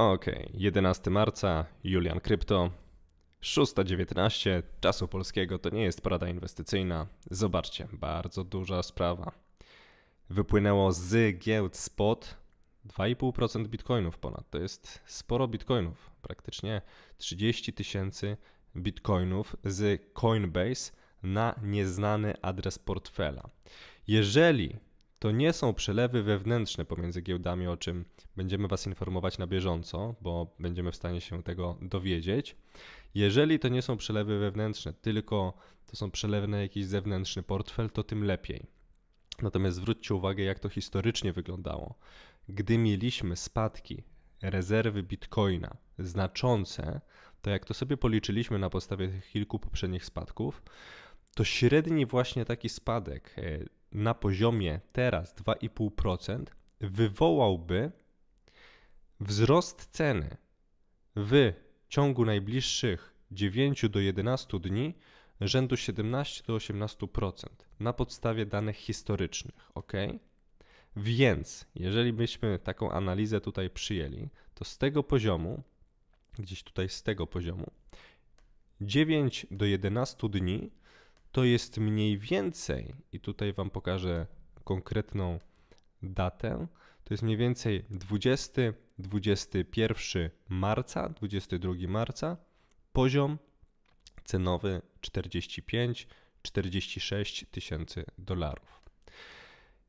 Okej, okay, 11 marca, Julian Krypto. 6.19 czasu polskiego to nie jest porada inwestycyjna. Zobaczcie, bardzo duża sprawa. Wypłynęło z giełd spot 2,5% bitcoinów ponad. To jest sporo bitcoinów, praktycznie 30 tysięcy bitcoinów z Coinbase na nieznany adres portfela. Jeżeli to nie są przelewy wewnętrzne pomiędzy giełdami, o czym będziemy Was informować na bieżąco, bo będziemy w stanie się tego dowiedzieć. Jeżeli to nie są przelewy wewnętrzne, tylko to są przelewy na jakiś zewnętrzny portfel, to tym lepiej. Natomiast zwróćcie uwagę, jak to historycznie wyglądało. Gdy mieliśmy spadki rezerwy bitcoina znaczące, to jak to sobie policzyliśmy na podstawie tych kilku poprzednich spadków, to średni właśnie taki spadek e, na poziomie teraz 2,5% wywołałby wzrost ceny w ciągu najbliższych 9 do 11 dni rzędu 17 do 18% na podstawie danych historycznych, ok? Więc jeżeli byśmy taką analizę tutaj przyjęli, to z tego poziomu, gdzieś tutaj z tego poziomu, 9 do 11 dni to jest mniej więcej, i tutaj Wam pokażę konkretną datę, to jest mniej więcej 20, 21 marca, 22 marca, poziom cenowy 45, 46 tysięcy dolarów.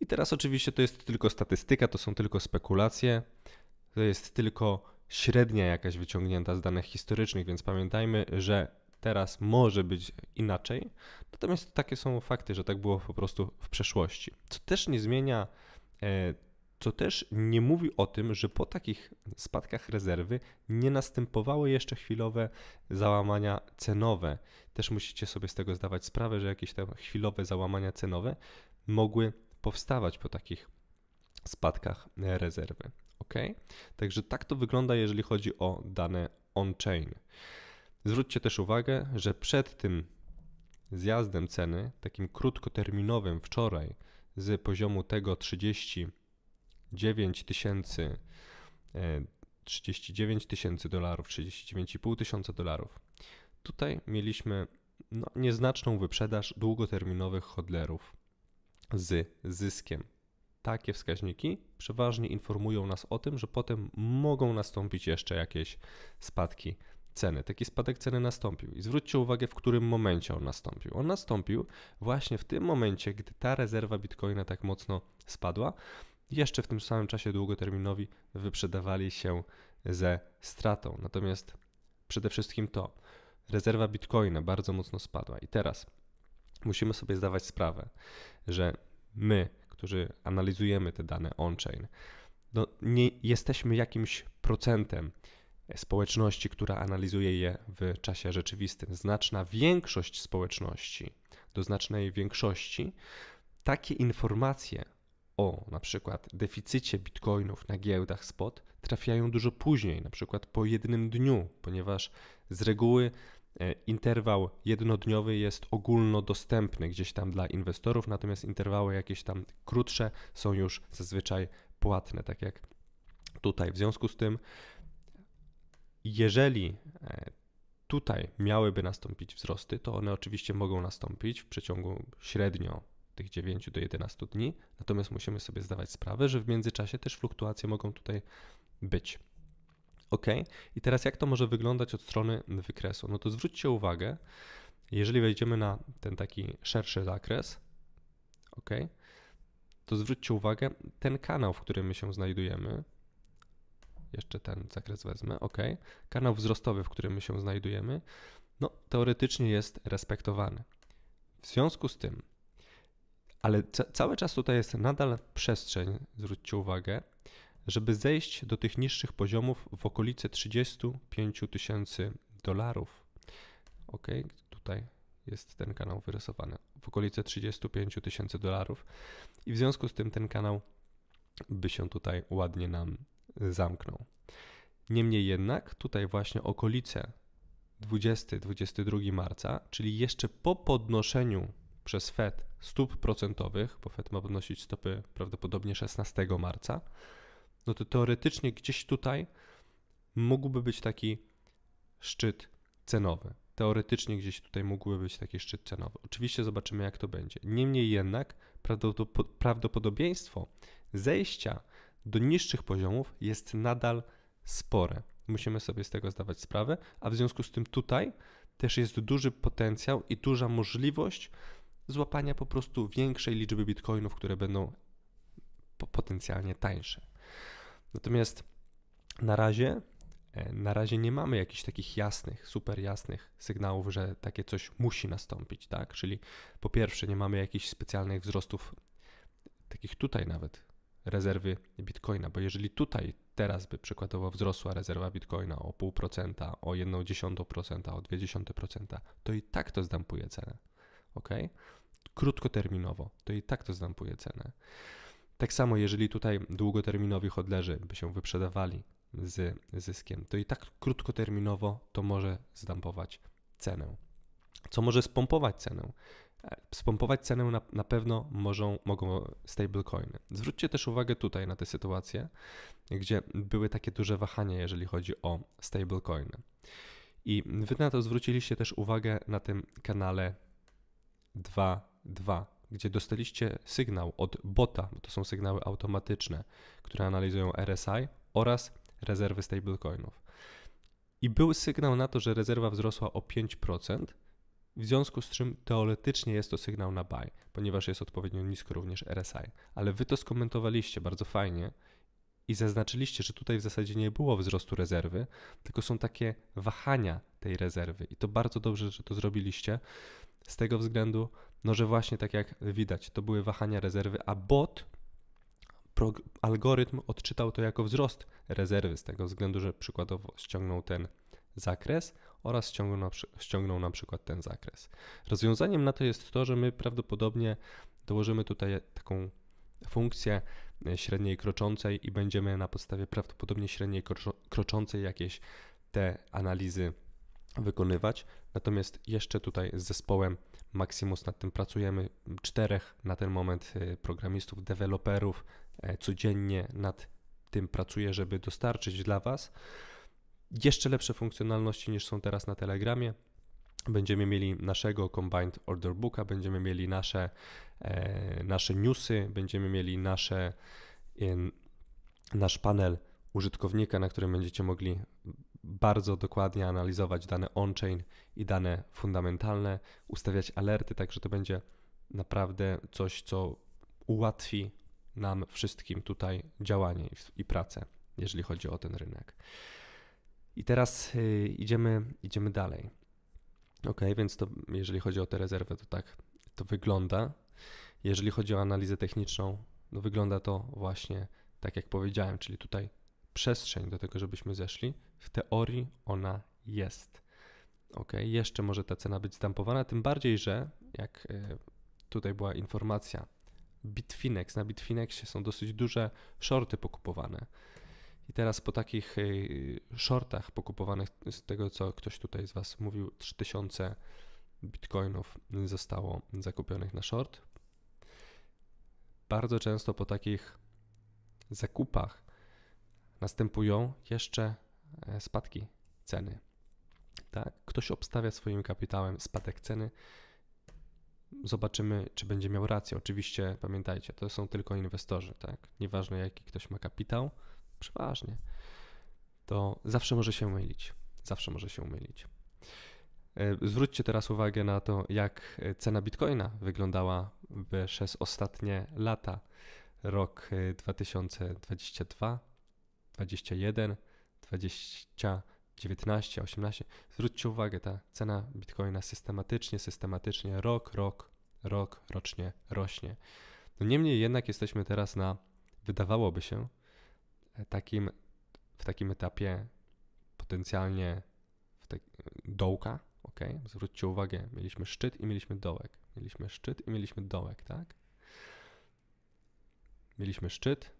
I teraz oczywiście to jest tylko statystyka, to są tylko spekulacje, to jest tylko średnia jakaś wyciągnięta z danych historycznych, więc pamiętajmy, że teraz może być inaczej. Natomiast takie są fakty, że tak było po prostu w przeszłości. Co też nie zmienia, e, co też nie mówi o tym, że po takich spadkach rezerwy nie następowały jeszcze chwilowe załamania cenowe. Też musicie sobie z tego zdawać sprawę, że jakieś te chwilowe załamania cenowe mogły powstawać po takich spadkach rezerwy. Ok? Także tak to wygląda, jeżeli chodzi o dane on-chain. Zwróćcie też uwagę, że przed tym zjazdem ceny, takim krótkoterminowym wczoraj z poziomu tego 39 tysięcy 39 e, tysięcy dolarów, 39,5 tysiąca dolarów. Tutaj mieliśmy no, nieznaczną wyprzedaż długoterminowych hodlerów z zyskiem. Takie wskaźniki przeważnie informują nas o tym, że potem mogą nastąpić jeszcze jakieś spadki ceny, taki spadek ceny nastąpił. I zwróćcie uwagę, w którym momencie on nastąpił. On nastąpił właśnie w tym momencie, gdy ta rezerwa bitcoina tak mocno spadła. Jeszcze w tym samym czasie długoterminowi wyprzedawali się ze stratą. Natomiast przede wszystkim to, rezerwa bitcoina bardzo mocno spadła. I teraz musimy sobie zdawać sprawę, że my, którzy analizujemy te dane on-chain, no, nie jesteśmy jakimś procentem społeczności, która analizuje je w czasie rzeczywistym. Znaczna większość społeczności, do znacznej większości, takie informacje o na przykład deficycie bitcoinów na giełdach spot trafiają dużo później, na przykład po jednym dniu, ponieważ z reguły e, interwał jednodniowy jest ogólnodostępny gdzieś tam dla inwestorów, natomiast interwały jakieś tam krótsze są już zazwyczaj płatne, tak jak tutaj. W związku z tym jeżeli e, tutaj miałyby nastąpić wzrosty, to one oczywiście mogą nastąpić w przeciągu średnio tych 9 do 11 dni, natomiast musimy sobie zdawać sprawę, że w międzyczasie też fluktuacje mogą tutaj być. Ok, i teraz jak to może wyglądać od strony wykresu? No to zwróćcie uwagę, jeżeli wejdziemy na ten taki szerszy zakres, ok, to zwróćcie uwagę, ten kanał, w którym my się znajdujemy, jeszcze ten zakres wezmę. OK. Kanał wzrostowy, w którym my się znajdujemy, no teoretycznie jest respektowany. W związku z tym, ale ca cały czas tutaj jest nadal przestrzeń, zwróćcie uwagę, żeby zejść do tych niższych poziomów w okolice 35 tysięcy dolarów. OK, tutaj jest ten kanał wyrysowany w okolice 35 tysięcy dolarów i w związku z tym ten kanał by się tutaj ładnie nam zamknął. Niemniej jednak, tutaj właśnie okolice 20-22 marca, czyli jeszcze po podnoszeniu przez Fed stóp procentowych, bo Fed ma podnosić stopy prawdopodobnie 16 marca, no to teoretycznie gdzieś tutaj mógłby być taki szczyt cenowy. Teoretycznie gdzieś tutaj mógłby być taki szczyt cenowy. Oczywiście zobaczymy, jak to będzie. Niemniej jednak prawdopodobieństwo zejścia do niższych poziomów jest nadal spore. Musimy sobie z tego zdawać sprawę, a w związku z tym tutaj też jest duży potencjał i duża możliwość złapania po prostu większej liczby bitcoinów, które będą potencjalnie tańsze. Natomiast na razie e, na razie nie mamy jakichś takich jasnych, super jasnych sygnałów, że takie coś musi nastąpić, tak? Czyli po pierwsze nie mamy jakichś specjalnych wzrostów takich tutaj nawet rezerwy bitcoina, bo jeżeli tutaj teraz by przykładowo wzrosła rezerwa bitcoina o 0,5%, o 0,1%, o 0,2%, to i tak to zdampuje cenę. Ok? Krótkoterminowo, to i tak to zdampuje cenę. Tak samo, jeżeli tutaj długoterminowi hodlerzy by się wyprzedawali z zyskiem, to i tak krótkoterminowo to może zdampować cenę co może spompować cenę. E, spompować cenę na, na pewno mogą mogą stablecoiny. Zwróćcie też uwagę tutaj na tę sytuację, gdzie były takie duże wahania, jeżeli chodzi o stablecoiny. I wy na to zwróciliście też uwagę na tym kanale 2.2, gdzie dostaliście sygnał od bota, bo to są sygnały automatyczne, które analizują RSI oraz rezerwy stablecoinów. I był sygnał na to, że rezerwa wzrosła o 5%, w związku z czym teoretycznie jest to sygnał na buy, ponieważ jest odpowiednio nisko również RSI. Ale wy to skomentowaliście bardzo fajnie i zaznaczyliście, że tutaj w zasadzie nie było wzrostu rezerwy, tylko są takie wahania tej rezerwy i to bardzo dobrze, że to zrobiliście z tego względu, no że właśnie tak jak widać, to były wahania rezerwy, a bot algorytm odczytał to jako wzrost rezerwy z tego względu, że przykładowo ściągnął ten zakres, oraz ściągnął na, na przykład ten zakres. Rozwiązaniem na to jest to, że my prawdopodobnie dołożymy tutaj taką funkcję e, średniej kroczącej i będziemy na podstawie prawdopodobnie średniej kroczącej jakieś te analizy wykonywać. Natomiast jeszcze tutaj z zespołem Maximus nad tym pracujemy. Czterech na ten moment e, programistów, deweloperów e, codziennie nad tym pracuje, żeby dostarczyć dla Was jeszcze lepsze funkcjonalności niż są teraz na Telegramie. Będziemy mieli naszego Combined Order Booka, będziemy mieli nasze, e, nasze newsy, będziemy mieli nasze, e, nasz panel użytkownika, na którym będziecie mogli bardzo dokładnie analizować dane on-chain i dane fundamentalne, ustawiać alerty, także to będzie naprawdę coś, co ułatwi nam wszystkim tutaj działanie i, i pracę, jeżeli chodzi o ten rynek. I teraz y, idziemy, idziemy dalej. Ok, więc to jeżeli chodzi o tę rezerwę, to tak to wygląda. Jeżeli chodzi o analizę techniczną, no wygląda to właśnie tak jak powiedziałem, czyli tutaj przestrzeń do tego, żebyśmy zeszli. W teorii ona jest. Ok, jeszcze może ta cena być zdampowana, tym bardziej, że jak y, tutaj była informacja Bitfinex, na Bitfinexie są dosyć duże shorty pokupowane. I teraz po takich y, shortach pokupowanych z tego, co ktoś tutaj z Was mówił, 3000 bitcoinów zostało zakupionych na short. Bardzo często po takich zakupach następują jeszcze e, spadki ceny. Tak? Ktoś obstawia swoim kapitałem spadek ceny. Zobaczymy, czy będzie miał rację. Oczywiście pamiętajcie, to są tylko inwestorzy, tak? Nieważne jaki ktoś ma kapitał, przeważnie, to zawsze może się mylić. Zawsze może się mylić. E, zwróćcie teraz uwagę na to, jak e, cena bitcoina wyglądała przez ostatnie lata. Rok 2022, 2021, 2019, 18. Zwróćcie uwagę, ta cena bitcoina systematycznie, systematycznie, rok, rok, rok, rocznie rośnie. No niemniej jednak jesteśmy teraz na, wydawałoby się, takim, w takim etapie potencjalnie w te, tak, dołka, ok? Zwróćcie uwagę, mieliśmy szczyt i mieliśmy dołek. Mieliśmy szczyt i mieliśmy dołek, tak? Mieliśmy szczyt.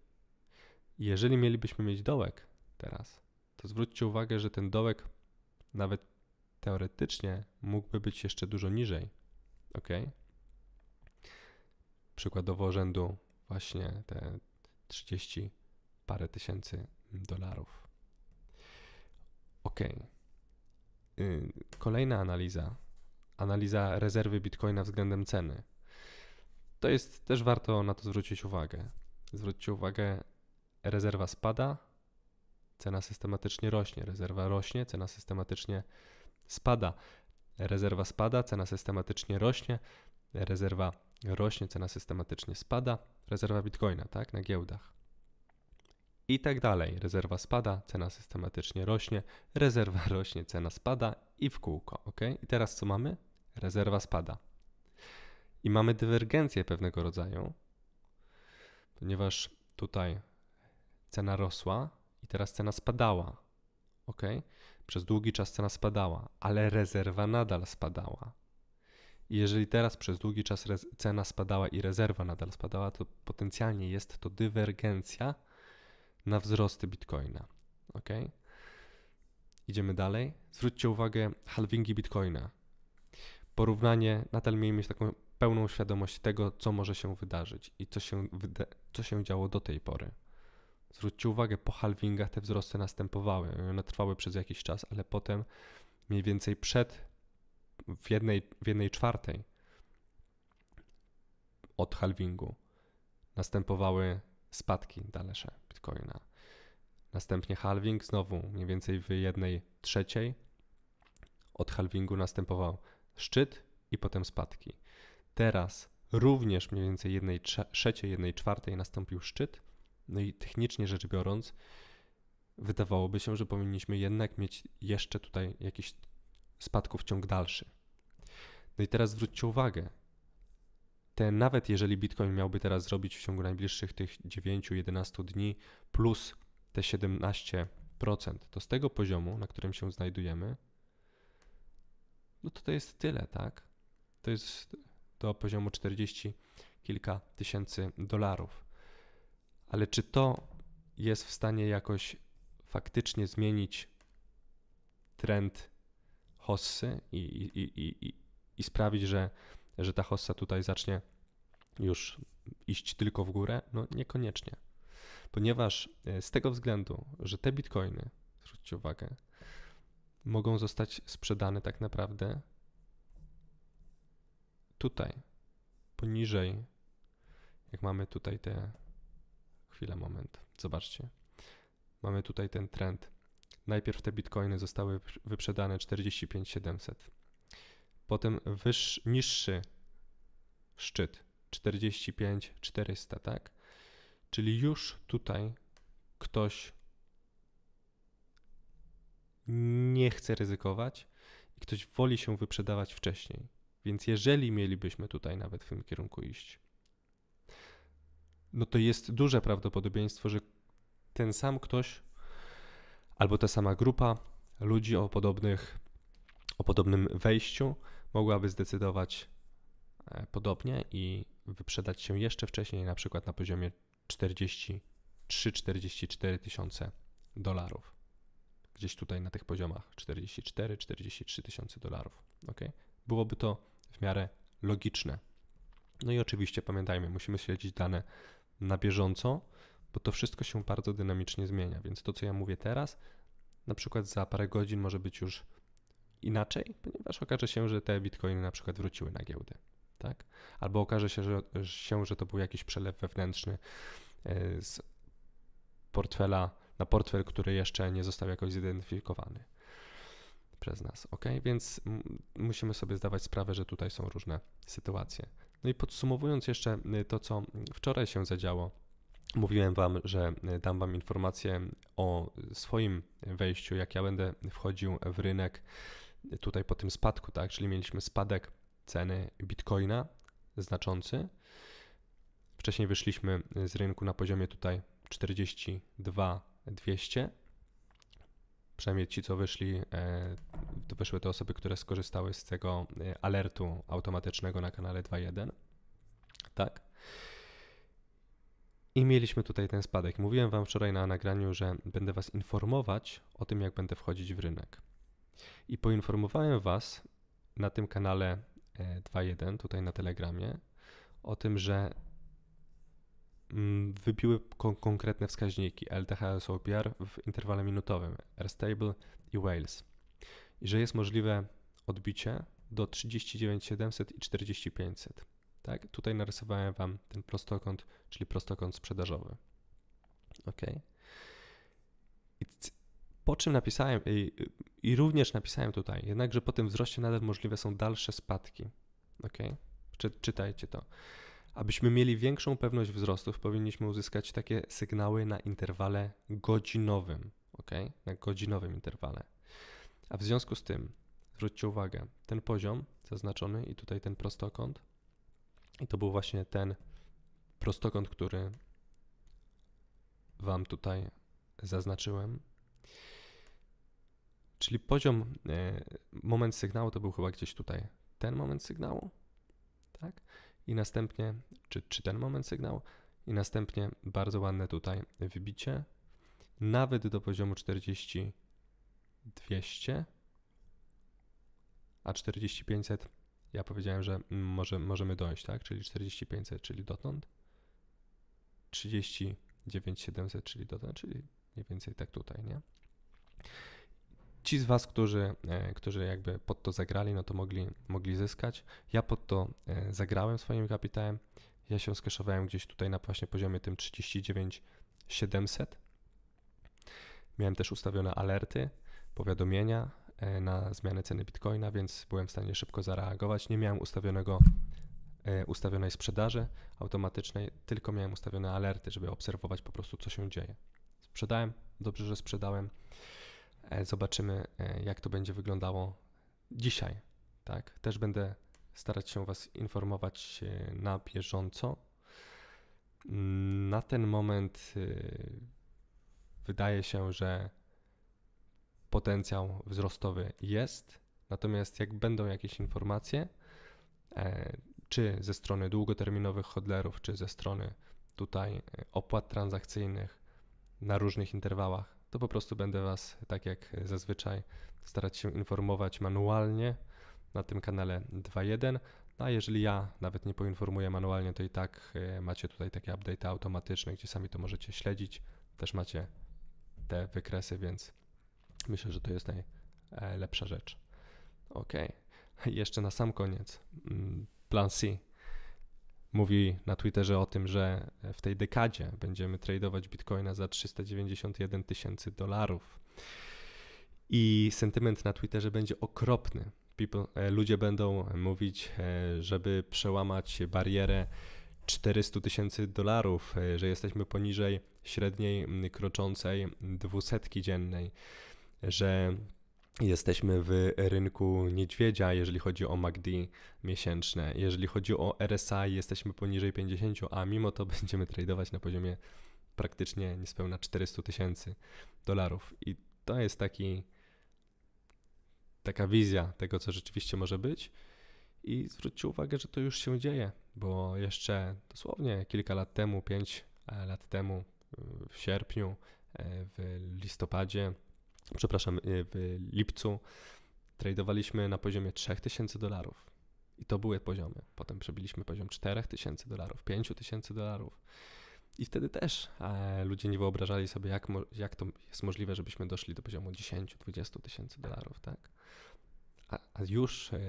Jeżeli mielibyśmy mieć dołek teraz, to zwróćcie uwagę, że ten dołek nawet teoretycznie mógłby być jeszcze dużo niżej, ok? Przykładowo rzędu właśnie te 30 parę tysięcy dolarów. Ok. Kolejna analiza. Analiza rezerwy bitcoina względem ceny. To jest też warto na to zwrócić uwagę. Zwróćcie uwagę, rezerwa spada, cena systematycznie rośnie. Rezerwa rośnie, cena systematycznie spada. Rezerwa spada, cena systematycznie rośnie. Rezerwa rośnie, cena systematycznie spada. Rezerwa bitcoina, tak, na giełdach i tak dalej. Rezerwa spada, cena systematycznie rośnie, rezerwa rośnie, cena spada i w kółko, ok? I teraz co mamy? Rezerwa spada. I mamy dywergencję pewnego rodzaju, ponieważ tutaj cena rosła i teraz cena spadała, ok? Przez długi czas cena spadała, ale rezerwa nadal spadała. I jeżeli teraz przez długi czas cena spadała i rezerwa nadal spadała, to potencjalnie jest to dywergencja, na wzrosty Bitcoina. Ok? Idziemy dalej. Zwróćcie uwagę halvingi Bitcoina. Porównanie, nadal miejmy mieć taką pełną świadomość tego, co może się wydarzyć i co się, wyda co się działo do tej pory. Zwróćcie uwagę, po halvingach te wzrosty następowały. One trwały przez jakiś czas, ale potem mniej więcej przed w jednej, w jednej czwartej od halvingu następowały spadki dalsze bitcoina. Następnie halving, znowu mniej więcej w jednej trzeciej. Od halvingu następował szczyt i potem spadki. Teraz również mniej więcej jednej trzeciej, jednej czwartej nastąpił szczyt. No i technicznie rzecz biorąc, wydawałoby się, że powinniśmy jednak mieć jeszcze tutaj jakiś spadków ciąg dalszy. No i teraz zwróćcie uwagę, te, nawet jeżeli Bitcoin miałby teraz zrobić w ciągu najbliższych tych 9-11 dni plus te 17%, to z tego poziomu, na którym się znajdujemy, no to to jest tyle, tak? To jest do poziomu 40 kilka tysięcy dolarów. Ale czy to jest w stanie jakoś faktycznie zmienić trend hossy i, i, i, i, i sprawić, że że ta hossa tutaj zacznie już iść tylko w górę? No niekoniecznie. Ponieważ e, z tego względu, że te bitcoiny, zwróćcie uwagę, mogą zostać sprzedane tak naprawdę tutaj, poniżej, jak mamy tutaj te. Chwilę, moment, zobaczcie. Mamy tutaj ten trend. Najpierw te bitcoiny zostały wyprzedane 45 700 potem wyższy, niższy szczyt 45 400, tak? Czyli już tutaj ktoś nie chce ryzykować i ktoś woli się wyprzedawać wcześniej. Więc jeżeli mielibyśmy tutaj nawet w tym kierunku iść, no to jest duże prawdopodobieństwo, że ten sam ktoś albo ta sama grupa ludzi o podobnych o podobnym wejściu mogłaby zdecydować e, podobnie i wyprzedać się jeszcze wcześniej, na przykład na poziomie 43-44 tysiące dolarów. Gdzieś tutaj na tych poziomach 44-43 tysiące dolarów. Ok? Byłoby to w miarę logiczne. No i oczywiście pamiętajmy, musimy śledzić dane na bieżąco, bo to wszystko się bardzo dynamicznie zmienia. Więc to, co ja mówię teraz, na przykład za parę godzin może być już inaczej, ponieważ okaże się, że te bitcoiny na przykład wróciły na giełdę, tak? Albo okaże się, że, się, że to był jakiś przelew wewnętrzny e, z portfela na portfel, który jeszcze nie został jakoś zidentyfikowany przez nas, ok? Więc musimy sobie zdawać sprawę, że tutaj są różne sytuacje. No i podsumowując jeszcze e, to, co wczoraj się zadziało, Mówiłem Wam, że e, dam Wam informację o swoim wejściu, jak ja będę wchodził w rynek tutaj po tym spadku, tak? Czyli mieliśmy spadek ceny bitcoina znaczący. Wcześniej wyszliśmy z rynku na poziomie tutaj 42,200. Przynajmniej ci, co wyszli, e, to wyszły te osoby, które skorzystały z tego e, alertu automatycznego na kanale 2.1. Tak. I mieliśmy tutaj ten spadek. Mówiłem Wam wczoraj na nagraniu, że będę Was informować o tym, jak będę wchodzić w rynek. I poinformowałem Was na tym kanale 2.1, e, tutaj na Telegramie, o tym, że mm, wybiły kon konkretne wskaźniki LTHS OPR w interwale minutowym RSTABLE i Wales i że jest możliwe odbicie do 39700 i 40500. Tak? Tutaj narysowałem Wam ten prostokąt, czyli prostokąt sprzedażowy. Okay. Po czym napisałem i, i również napisałem tutaj, jednakże po tym wzroście nadal możliwe są dalsze spadki. Ok? Czy, czytajcie to. Abyśmy mieli większą pewność wzrostów, powinniśmy uzyskać takie sygnały na interwale godzinowym. Ok? Na godzinowym interwale. A w związku z tym, zwróćcie uwagę, ten poziom zaznaczony i tutaj ten prostokąt, i to był właśnie ten prostokąt, który Wam tutaj zaznaczyłem. Czyli poziom, e, moment sygnału to był chyba gdzieś tutaj ten moment sygnału, tak? I następnie, czy, czy ten moment sygnału, i następnie bardzo ładne tutaj wybicie, nawet do poziomu 40 200, a 4500 ja powiedziałem, że może, możemy dojść, tak? Czyli 4500, czyli dotąd. 39700, czyli dotąd, czyli mniej więcej tak tutaj, nie? Ci z Was, którzy, e, którzy jakby pod to zagrali, no to mogli, mogli zyskać. Ja pod to e, zagrałem swoim kapitałem. Ja się skeszowałem gdzieś tutaj na właśnie poziomie tym 39 700. Miałem też ustawione alerty, powiadomienia e, na zmianę ceny bitcoina, więc byłem w stanie szybko zareagować. Nie miałem ustawionego, ustawionej sprzedaży automatycznej, tylko miałem ustawione alerty, żeby obserwować po prostu, co się dzieje. Sprzedałem, dobrze, że sprzedałem. E, zobaczymy, e, jak to będzie wyglądało dzisiaj. Tak? Też będę starać się Was informować e, na bieżąco. Na ten moment wydaje się, że potencjał wzrostowy jest, natomiast jak będą jakieś informacje, czy ze strony długoterminowych hodlerów, czy ze strony tutaj opłat transakcyjnych na różnych interwałach, to po prostu będę Was, tak jak zazwyczaj, starać się informować manualnie na tym kanale 2.1. A jeżeli ja nawet nie poinformuję manualnie, to i tak e, macie tutaj takie update automatyczne, gdzie sami to możecie śledzić. Też macie te wykresy, więc myślę, że to jest najlepsza e, rzecz. Ok, jeszcze na sam koniec mm, plan C mówi na Twitterze o tym, że w tej dekadzie będziemy tradeować bitcoina za 391 tysięcy dolarów. I sentyment na Twitterze będzie okropny. People, e, ludzie będą mówić, e, żeby przełamać barierę 400 tysięcy dolarów, e, że jesteśmy poniżej średniej kroczącej dwusetki dziennej, że Jesteśmy w rynku niedźwiedzia, jeżeli chodzi o MACD miesięczne. Jeżeli chodzi o RSI, jesteśmy poniżej 50, a mimo to będziemy tradować na poziomie praktycznie niespełna 400 tysięcy dolarów. I to jest taki, taka wizja tego, co rzeczywiście może być. I zwróćcie uwagę, że to już się dzieje, bo jeszcze dosłownie kilka lat temu, 5 e, lat temu, w sierpniu, e, w listopadzie przepraszam, y, w lipcu tradowaliśmy na poziomie 3000 dolarów. I to były poziomy. Potem przebiliśmy poziom 4000 dolarów, 5000 dolarów. I wtedy też e, ludzie nie wyobrażali sobie, jak, jak to jest możliwe, żebyśmy doszli do poziomu 10-20 tysięcy dolarów, tak? A, a już e,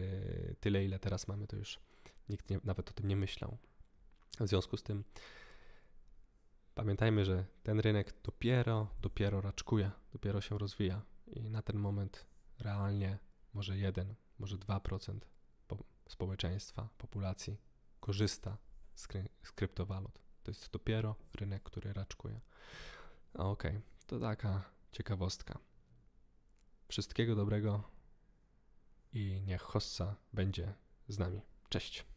tyle, ile teraz mamy, to już nikt nie, nawet o tym nie myślał. W związku z tym Pamiętajmy, że ten rynek dopiero, dopiero raczkuje, dopiero się rozwija i na ten moment realnie może 1, może 2% po społeczeństwa, populacji korzysta z, kry z kryptowalut. To jest dopiero rynek, który raczkuje. Okej, okay, to taka ciekawostka. Wszystkiego dobrego i niech Hossa będzie z nami. Cześć.